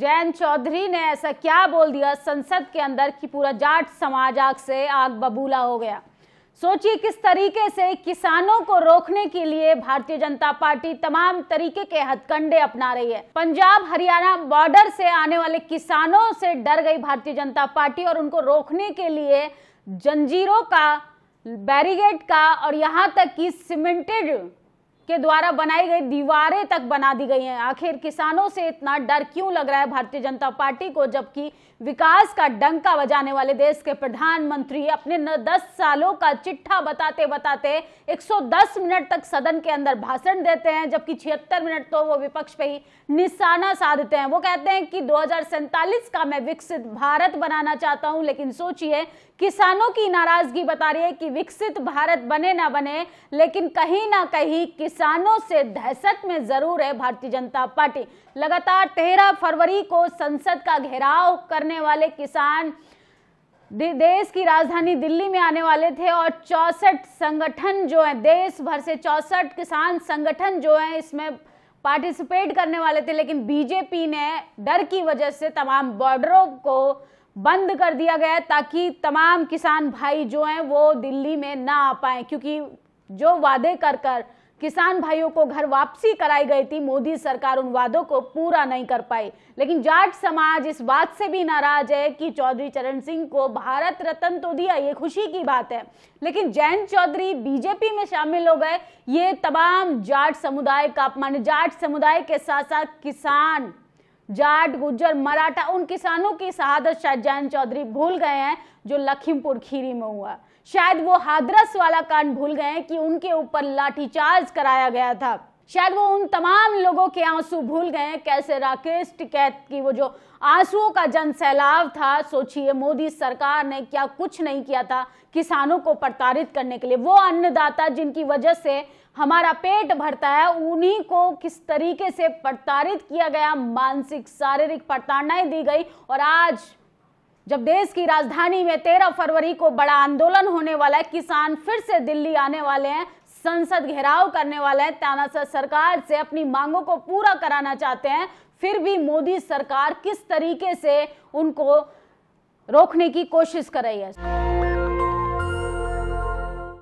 जयंत चौधरी ने ऐसा क्या बोल दिया संसद के अंदर कि पूरा जाट समाज आग से आग बबूला हो गया सोचिए किस तरीके से किसानों को रोकने के लिए भारतीय जनता पार्टी तमाम तरीके के हथकंडे अपना रही है पंजाब हरियाणा बॉर्डर से आने वाले किसानों से डर गई भारतीय जनता पार्टी और उनको रोकने के लिए जंजीरों का बैरिगेड का और यहाँ तक कि सीमेंटेड के द्वारा बनाई गई दीवारें तक बना दी गई हैं आखिर किसानों से इतना डर क्यों लग रहा है भारतीय जनता पार्टी को जबकि विकास का डंका बजाने वाले देश के प्रधानमंत्री अपने 10 सालों का चिट्ठा बताते बताते 110 मिनट तक सदन के अंदर भाषण देते हैं जबकि छिहत्तर मिनट तो वो विपक्ष पे ही निशाना साधते हैं वो कहते हैं कि दो का मैं विकसित भारत बनाना चाहता हूं लेकिन सोचिए किसानों की नाराजगी बता रही है कि विकसित भारत बने ना बने लेकिन कहीं ना कहीं किसानों से दहशत में जरूर है भारतीय जनता पार्टी लगातार तेरह फरवरी को संसद का घेराव करने वाले किसान देश की राजधानी दिल्ली में आने वाले थे और चौसठ संगठन जो है देश भर से चौसठ किसान संगठन जो है इसमें पार्टिसिपेट करने वाले थे लेकिन बीजेपी ने डर की वजह से तमाम बॉर्डरों को बंद कर दिया गया है ताकि तमाम किसान भाई जो हैं वो दिल्ली में ना आ पाए क्योंकि जो वादे कर कर किसान भाइयों को घर वापसी कराई गई थी मोदी सरकार उन वादों को पूरा नहीं कर पाई लेकिन जाट समाज इस बात से भी नाराज है कि चौधरी चरण सिंह को भारत रत्न तो दिया ये खुशी की बात है लेकिन जैन चौधरी बीजेपी में शामिल हो गए ये तमाम जाट समुदाय का अपमान जाट समुदाय के साथ साथ किसान जाट गुजर मराठा उन किसानों की शहादत शायद जयंत चौधरी भूल गए हैं जो लखीमपुर खीरी में हुआ शायद वो हादरस वाला कांड भूल गए हैं कि उनके ऊपर लाठीचार्ज कराया गया था शायद वो उन तमाम लोगों के आंसू भूल गए हैं कैसे राकेश टिकैत की वो जो आंसुओं का जन सैलाब था सोचिए मोदी सरकार ने क्या कुछ नहीं किया था किसानों को प्रताड़ित करने के लिए वो अन्नदाता जिनकी वजह से हमारा पेट भरता है उन्हीं को किस तरीके से प्रताड़ित किया गया मानसिक शारीरिक प्रताड़नाएं दी गई और आज जब देश की राजधानी में 13 फरवरी को बड़ा आंदोलन होने वाला है किसान फिर से दिल्ली आने वाले हैं संसद घेराव करने वाले हैं तानाशाह सरकार से अपनी मांगों को पूरा कराना चाहते हैं फिर भी मोदी सरकार किस तरीके से उनको रोकने की कोशिश कर रही है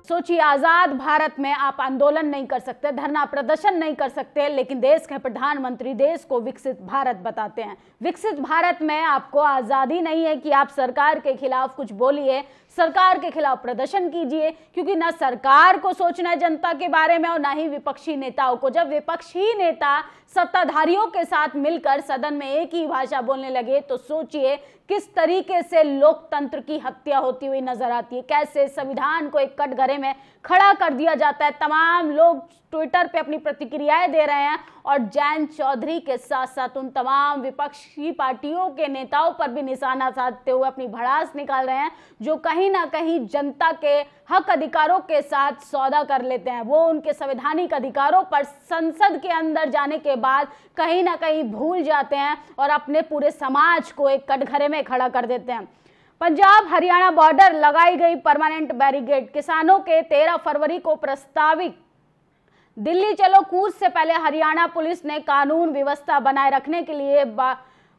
सोचिए आजाद भारत में आप आंदोलन नहीं कर सकते धरना प्रदर्शन नहीं कर सकते लेकिन देश के प्रधानमंत्री देश को विकसित भारत बताते हैं विकसित भारत में आपको आजादी नहीं है कि आप सरकार के खिलाफ कुछ बोलिए सरकार के खिलाफ प्रदर्शन कीजिए क्योंकि ना सरकार को सोचना है जनता के बारे में और ना ही विपक्षी नेताओं को जब विपक्षी नेता सत्ताधारियों के साथ मिलकर सदन में एक ही भाषा बोलने लगे तो सोचिए किस तरीके से लोकतंत्र की हत्या होती हुई नजर आती है कैसे संविधान को एक कटघरे में खड़ा कर दिया जाता है तमाम लोग ट्विटर पे अपनी प्रतिक्रियाएं दे रहे हैं और जैन चौधरी के साथ साथ उन तमाम विपक्षी पार्टियों के नेताओं पर भी निशाना साधते हुए अपनी भड़ास निकाल रहे हैं जो कहीं ना कहीं जनता के हक अधिकारों के साथ सौदा कर लेते हैं वो उनके संवैधानिक अधिकारों पर संसद के अंदर जाने के बाद कहीं ना कहीं भूल जाते हैं और अपने पूरे समाज को एक कटघरे में खड़ा कर देते हैं पंजाब हरियाणा बॉर्डर लगाई गई परमानेंट बैरिगेड किसानों के 13 फरवरी को प्रस्तावित दिल्ली चलो कूच से पहले हरियाणा पुलिस ने कानून व्यवस्था बनाए रखने के लिए बा,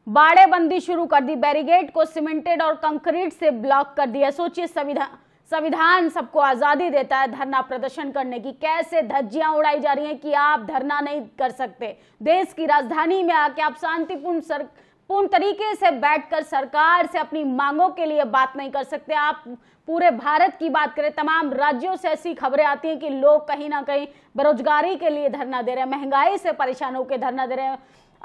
बाड़ेबंदी शुरू कर दी बैरिगेड को सीमेंटेड और कंक्रीट से ब्लॉक कर दिया सोचिए संविधान संविधान सबको आजादी देता है धरना प्रदर्शन करने की कैसे धज्जियां उड़ाई जा रही हैं कि आप धरना नहीं कर सकते देश की राजधानी में आके आप शांतिपूर्ण सर पूर्ण तरीके से बैठकर सरकार से अपनी मांगों के लिए बात नहीं कर सकते आप पूरे भारत की बात करें तमाम राज्यों से ऐसी खबरें आती हैं कि लोग कहीं ना कहीं बेरोजगारी के लिए धरना दे रहे हैं महंगाई से परेशान होकर धरना दे रहे हैं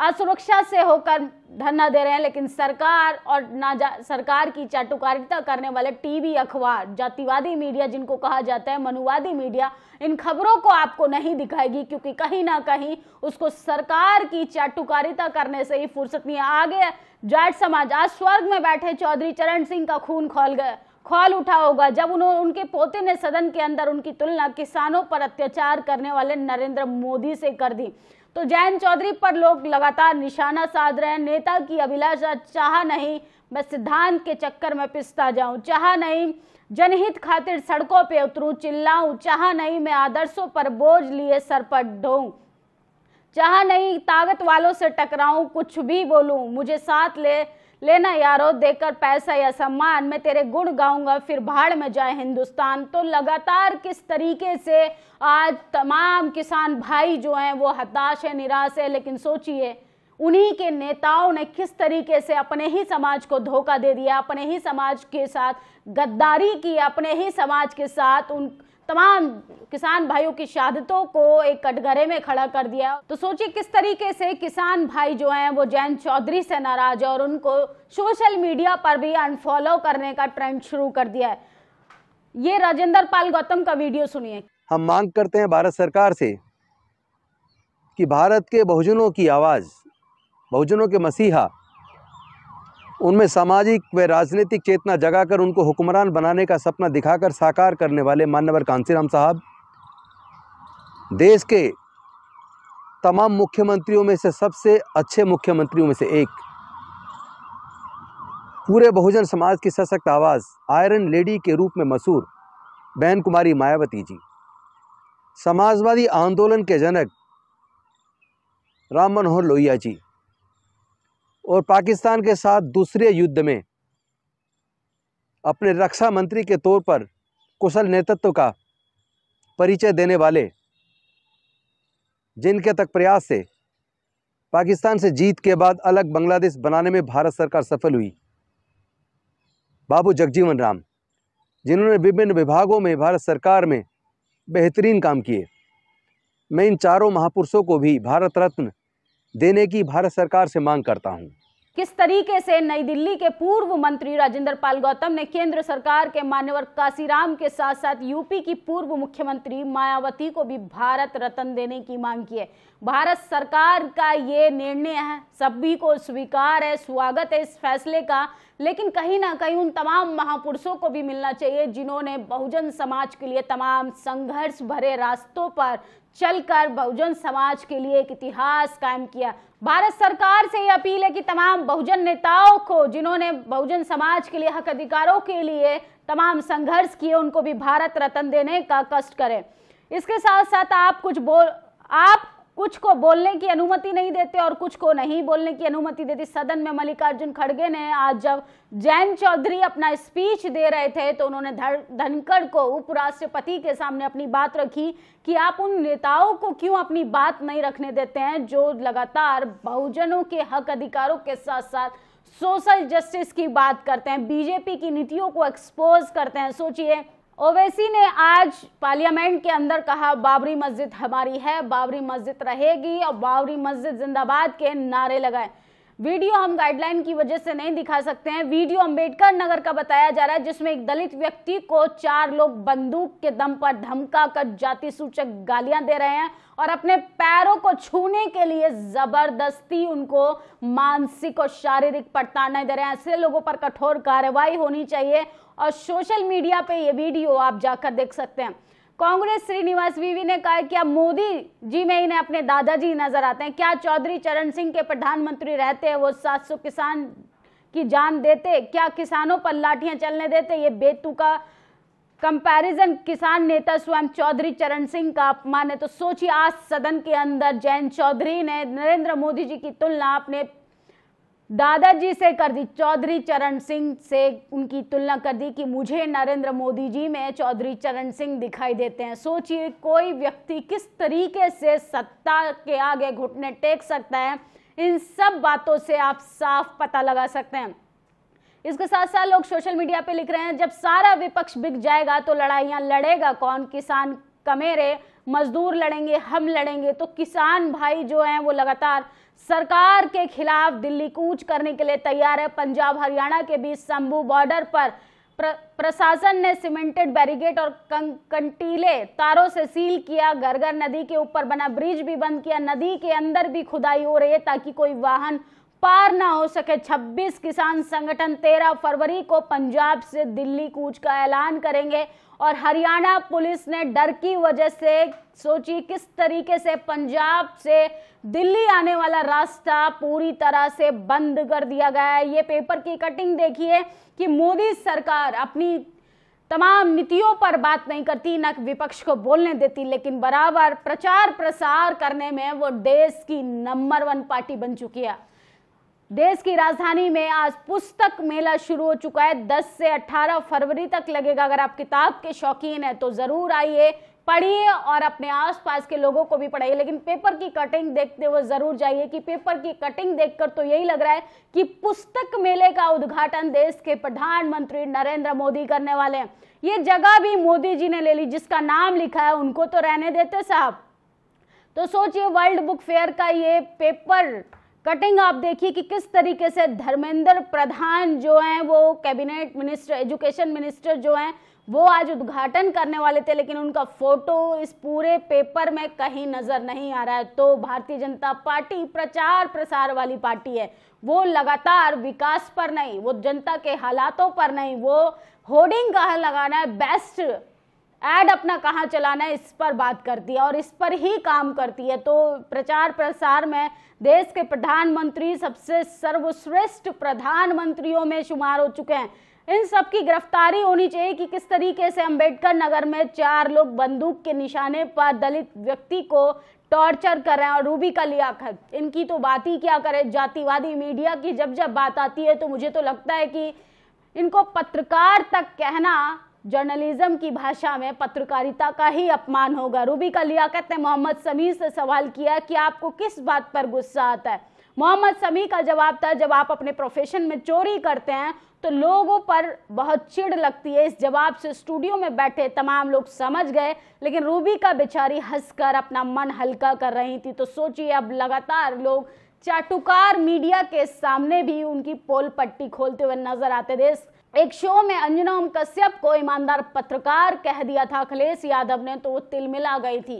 असुरक्षा से होकर धरना दे रहे हैं लेकिन सरकार और ना सरकार की चाटुकारिता करने वाले टीवी अखबार जातिवादी मीडिया जिनको कहा जाता है मनुवादी मीडिया इन खबरों को आपको नहीं दिखाएगी क्योंकि कहीं ना कहीं उसको सरकार की चाटुकारिता करने से ही फुर्सत नहीं आगे जाट समाज आज स्वर्ग में बैठे चौधरी चरण सिंह का खून खोल गया ख्वाल उठा होगा जब उन्होंने उनके पोते ने सदन के अंदर उनकी तुलना किसानों पर अत्याचार करने वाले नरेंद्र मोदी से कर दी तो जयंत चौधरी पर लोग लगातार निशाना साध रहे हैं नेता की अभिलाषा चाह नहीं मैं सिद्धांत के चक्कर में पिसता जाऊं चाह नहीं जनहित खातिर सड़कों पे उतरू चिल्लाऊं चाह नहीं मैं आदर्शों पर बोझ लिए सर पर ढोऊं चाह नहीं ताकत वालों से टकराऊं कुछ भी बोलूं मुझे साथ ले लेना यारो देकर पैसा या सम्मान मैं तेरे गुण गाऊंगा फिर भाड़ में जाए हिंदुस्तान तो लगातार किस तरीके से आज तमाम किसान भाई जो हैं वो हताश है निराश है लेकिन सोचिए उन्हीं के नेताओं ने किस तरीके से अपने ही समाज को धोखा दे दिया अपने ही समाज के साथ गद्दारी की अपने ही समाज के साथ उन तमाम किसान भाइयों की शहादतों को एक कटघरे में खड़ा कर दिया तो सोचिए किस तरीके से किसान भाई जो हैं वो जैन चौधरी से नाराज और उनको सोशल मीडिया पर भी अनफॉलो करने का ट्रेंड शुरू कर दिया है ये राजेंद्र पाल गौतम का वीडियो सुनिए हम मांग करते हैं भारत सरकार से कि भारत के बहुजनों की आवाज़ बहुजनों के मसीहा उनमें सामाजिक व राजनीतिक चेतना जगाकर उनको हुक्मरान बनाने का सपना दिखाकर साकार करने वाले मान्यवर कांसीराम साहब देश के तमाम मुख्यमंत्रियों में से सबसे अच्छे मुख्यमंत्रियों में से एक पूरे बहुजन समाज की सशक्त आवाज़ आयरन लेडी के रूप में मशहूर बहन कुमारी मायावती जी समाजवादी आंदोलन के जनक राम मनोहर लोहिया जी और पाकिस्तान के साथ दूसरे युद्ध में अपने रक्षा मंत्री के तौर पर कुशल नेतृत्व का परिचय देने वाले जिनके तक प्रयास से पाकिस्तान से जीत के बाद अलग बांग्लादेश बनाने में भारत सरकार सफल हुई बाबू जगजीवन राम जिन्होंने विभिन्न विभागों में भारत सरकार में बेहतरीन काम किए मैं इन चारों महापुरुषों को भी भारत रत्न देने की भारत सरकार से मांग करता हूं। किस तरीके से नई दिल्ली के पूर्व मंत्री राजेंद्र पाल गौतम ने केंद्र सरकार के मान्यवर काशीराम के साथ साथ यूपी की पूर्व मुख्यमंत्री मायावती को भी भारत रत्न देने की मांग की है भारत सरकार का ये निर्णय है सभी को स्वीकार है स्वागत है इस फैसले का लेकिन कहीं ना कहीं उन तमाम महापुरुषों को भी मिलना चाहिए जिन्होंने बहुजन समाज के लिए तमाम संघर्ष भरे रास्तों पर चलकर बहुजन समाज के लिए एक इतिहास कायम किया भारत सरकार से ये अपील है कि तमाम बहुजन नेताओं को जिन्होंने बहुजन समाज के लिए हक अधिकारों के लिए तमाम संघर्ष किए उनको भी भारत रत्न देने का कष्ट करें इसके साथ साथ आप कुछ बोल आप कुछ को बोलने की अनुमति नहीं देते और कुछ को नहीं बोलने की अनुमति देती सदन में मल्लिकार्जुन खड़गे ने आज जब जैन चौधरी अपना स्पीच दे रहे थे तो उन्होंने धनखड़ को उपराष्ट्रपति के सामने अपनी बात रखी कि आप उन नेताओं को क्यों अपनी बात नहीं रखने देते हैं जो लगातार बहुजनों के हक अधिकारों के साथ साथ सोशल जस्टिस की बात करते हैं बीजेपी की नीतियों को एक्सपोज करते हैं सोचिए ओवैसी ने आज पार्लियामेंट के अंदर कहा बाबरी मस्जिद हमारी है बाबरी मस्जिद रहेगी और बाबरी मस्जिद जिंदाबाद के नारे लगाए वीडियो हम गाइडलाइन की वजह से नहीं दिखा सकते हैं वीडियो अंबेडकर नगर का बताया जा रहा है जिसमें एक दलित व्यक्ति को चार लोग बंदूक के दम पर धमका कर जाति सूचक गालियां दे रहे हैं और अपने पैरों को छूने के लिए जबरदस्ती उनको मानसिक और शारीरिक पड़ताड़ना दे रहे हैं ऐसे लोगों पर कठोर कार्रवाई होनी चाहिए और सोशल मीडिया पे ये वीडियो आप जाकर देख सकते हैं कांग्रेस श्रीनिवास वीवी ने कहा क्या मोदी जी में इन्हें अपने दादाजी नजर आते हैं क्या चौधरी चरण सिंह के प्रधानमंत्री रहते हैं वो सात किसान की जान देते क्या किसानों पर लाठियां चलने देते ये बेतू का कंपैरिजन किसान नेता स्वयं चौधरी चरण सिंह का अपमान है तो सोचिए आज सदन के अंदर जैन चौधरी ने नरेंद्र मोदी जी की तुलना अपने दादाजी से कर दी चौधरी चरण सिंह से उनकी तुलना कर दी कि मुझे नरेंद्र मोदी जी में चौधरी चरण सिंह दिखाई देते हैं सोचिए कोई व्यक्ति किस तरीके से सत्ता के आगे घुटने टेक सकता है इन सब बातों से आप साफ पता लगा सकते हैं इसके साथ साथ लोग सोशल मीडिया पे लिख रहे हैं जब सारा विपक्ष बिक जाएगा तो लड़ाइया लड़ेगा कौन किसान कमेरे मजदूर लड़ेंगे हम लड़ेंगे तो किसान भाई जो हैं वो लगातार सरकार के खिलाफ दिल्ली कूच करने के लिए तैयार है पंजाब हरियाणा के बीच शंभू बॉर्डर पर प्र, प्रशासन ने सीमेंटेड बैरिगेट और कंटीले तारों से सील किया घर घर नदी के ऊपर बना ब्रिज भी बंद किया नदी के अंदर भी खुदाई हो रही है ताकि कोई वाहन पार ना हो सके 26 किसान संगठन 13 फरवरी को पंजाब से दिल्ली कूच का ऐलान करेंगे और हरियाणा पुलिस ने डर की वजह से सोची किस तरीके से पंजाब से दिल्ली आने वाला रास्ता पूरी तरह से बंद कर दिया गया है ये पेपर की कटिंग देखिए कि मोदी सरकार अपनी तमाम नीतियों पर बात नहीं करती न विपक्ष को बोलने देती लेकिन बराबर प्रचार प्रसार करने में वो देश की नंबर वन पार्टी बन चुकी है देश की राजधानी में आज पुस्तक मेला शुरू हो चुका है 10 से 18 फरवरी तक लगेगा अगर आप किताब के शौकीन हैं तो ज़रूर आइए पढ़िए और अपने आसपास के लोगों को भी पढ़ाइए लेकिन पेपर की कटिंग देखते हुए ज़रूर जाइए कि पेपर की कटिंग देखकर तो यही लग रहा है कि पुस्तक मेले का उद्घाटन देश के प्रधानमंत्री नरेंद्र मोदी करने वाले हैं ये जगह भी मोदी जी ने ले ली जिसका नाम लिखा है उनको तो रहने देते साहब तो सोचिए वर्ल्ड बुक फेयर का ये पेपर कटिंग आप देखिए कि किस तरीके से धर्मेंद्र प्रधान जो हैं वो कैबिनेट मिनिस्टर एजुकेशन मिनिस्टर जो हैं वो आज उद्घाटन करने वाले थे लेकिन उनका फोटो इस पूरे पेपर में कहीं नजर नहीं आ रहा है तो भारतीय जनता पार्टी प्रचार प्रसार वाली पार्टी है वो लगातार विकास पर नहीं वो जनता के हालातों पर नहीं वो होर्डिंग कहा लगाना है बेस्ट एड अपना कहाँ चलाना है इस पर बात करती है और इस पर ही काम करती है तो प्रचार प्रसार में देश के प्रधानमंत्री सबसे सर्वश्रेष्ठ प्रधानमंत्रियों में शुमार हो चुके हैं इन सब की गिरफ्तारी होनी चाहिए कि किस तरीके से अंबेडकर नगर में चार लोग बंदूक के निशाने पर दलित व्यक्ति को टॉर्चर कर रहे हैं और रूबी का खत इनकी तो बात ही क्या करें जातिवादी मीडिया की जब जब बात आती है तो मुझे तो लगता है कि इनको पत्रकार तक कहना जर्नलिज्म की भाषा में पत्रकारिता का ही अपमान होगा रूबी का लियाकत ने मोहम्मद समी से सवाल किया कि आपको किस बात पर गुस्सा आता है मोहम्मद समी का जवाब था जब आप अपने प्रोफेशन में चोरी करते हैं तो लोगों पर बहुत चिड़ लगती है इस जवाब से स्टूडियो में बैठे तमाम लोग समझ गए लेकिन रूबी का बेचारी हंसकर अपना मन हल्का कर रही थी तो सोचिए अब लगातार लोग चाटुकार मीडिया के सामने भी उनकी पोल पट्टी खोलते हुए नजर आते थे इस एक शो में अंजना ओम कश्यप को ईमानदार पत्रकार कह दिया था अखिलेश यादव ने तो वो तिलमिला गई थी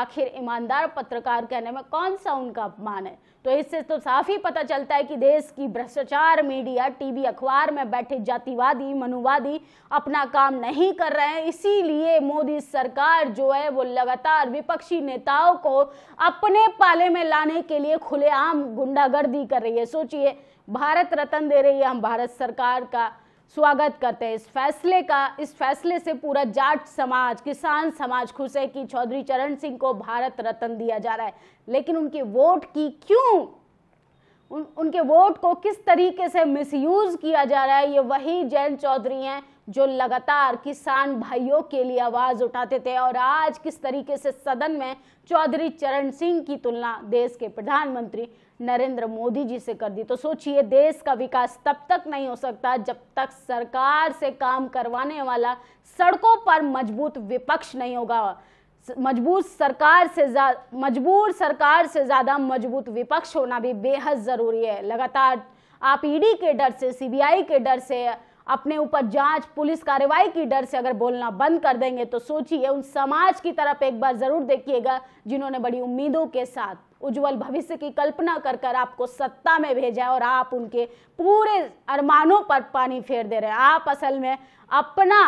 आखिर ईमानदार पत्रकार कहने में कौन सा उनका अपमान है तो इससे तो साफ ही पता चलता है कि देश की भ्रष्टाचार मीडिया टीवी अखबार में बैठे जातिवादी मनुवादी अपना काम नहीं कर रहे हैं इसीलिए मोदी सरकार जो है वो लगातार विपक्षी नेताओं को अपने पाले में लाने के लिए खुलेआम गुंडागर्दी कर रही है सोचिए भारत रत्न दे रही है हम भारत सरकार का स्वागत करते हैं इस फैसले का इस फैसले से पूरा जाट समाज किसान समाज खुश है कि चौधरी चरण सिंह को भारत रत्न दिया जा रहा है लेकिन उनके वोट की क्यों उन, उनके वोट को किस तरीके से मिसयूज किया जा रहा है ये वही जैन चौधरी हैं जो लगातार किसान भाइयों के लिए आवाज उठाते थे और आज किस तरीके से सदन में चौधरी चरण सिंह की तुलना देश के प्रधानमंत्री नरेंद्र मोदी जी से कर दी तो सोचिए देश का विकास तब तक नहीं हो सकता जब तक सरकार से काम करवाने वाला सड़कों पर मजबूत विपक्ष नहीं होगा मजबूत सरकार से मजबूर सरकार से ज़्यादा मजबूत विपक्ष होना भी बेहद ज़रूरी है लगातार आप ईडी के डर से सीबीआई के डर से अपने ऊपर जांच पुलिस कार्रवाई की डर से अगर बोलना बंद कर देंगे तो सोचिए उन समाज की तरफ एक बार जरूर देखिएगा जिन्होंने बड़ी उम्मीदों के साथ उज्जवल भविष्य की कल्पना कर कर आपको सत्ता में भेजा और आप उनके पूरे अरमानों पर पानी फेर दे रहे हैं आप असल में अपना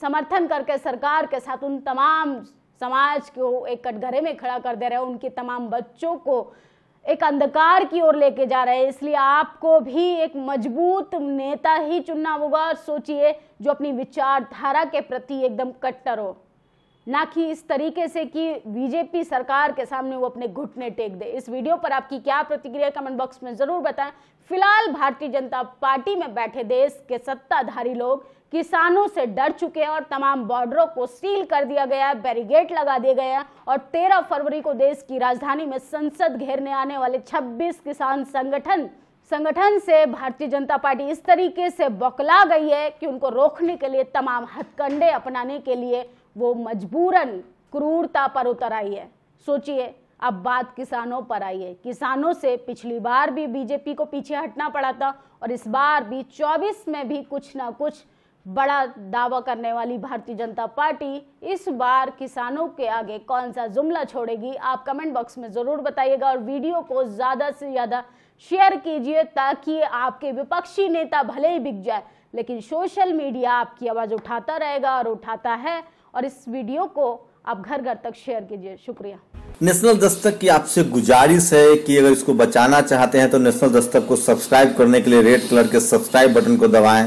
समर्थन करके सरकार के साथ उन तमाम समाज को एक कटघरे में खड़ा कर दे रहे हैं उनके तमाम बच्चों को एक अंधकार की ओर लेके जा रहे हैं इसलिए आपको भी एक मजबूत नेता ही चुनना होगा और सोचिए जो अपनी विचारधारा के प्रति एकदम कट्टर हो ना कि इस तरीके से कि बीजेपी सरकार के सामने वो अपने घुटने टेक दे इस वीडियो पर आपकी क्या प्रतिक्रिया कमेंट बॉक्स में जरूर बताएं फिलहाल भारतीय जनता पार्टी में बैठे देश के सत्ताधारी लोग किसानों से डर चुके हैं और तमाम बॉर्डरों को सील कर दिया गया है बैरिगेड लगा दिए गए हैं और 13 फरवरी को देश की राजधानी में संसद घेरने आने वाले 26 किसान संगठन संगठन से भारतीय जनता पार्टी इस तरीके से बौकला गई है कि उनको रोकने के लिए तमाम हथकंडे अपनाने के लिए वो मजबूरन क्रूरता पर उतर आई है सोचिए अब बात किसानों पर आई है किसानों से पिछली बार भी बीजेपी को पीछे हटना पड़ा था और इस बार भी 24 में भी कुछ ना कुछ बड़ा दावा करने वाली भारतीय जनता पार्टी इस बार किसानों के आगे कौन सा जुमला छोड़ेगी आप कमेंट बॉक्स में ज़रूर बताइएगा और वीडियो को ज़्यादा से ज़्यादा शेयर कीजिए ताकि आपके विपक्षी नेता भले ही बिक जाए लेकिन सोशल मीडिया आपकी आवाज़ उठाता रहेगा और उठाता है और इस वीडियो को आप घर घर तक शेयर कीजिए शुक्रिया नेशनल दस्तक की आपसे गुजारिश है कि अगर इसको बचाना चाहते हैं तो नेशनल दस्तक को सब्सक्राइब करने के लिए रेड कलर के सब्सक्राइब बटन को दबाएं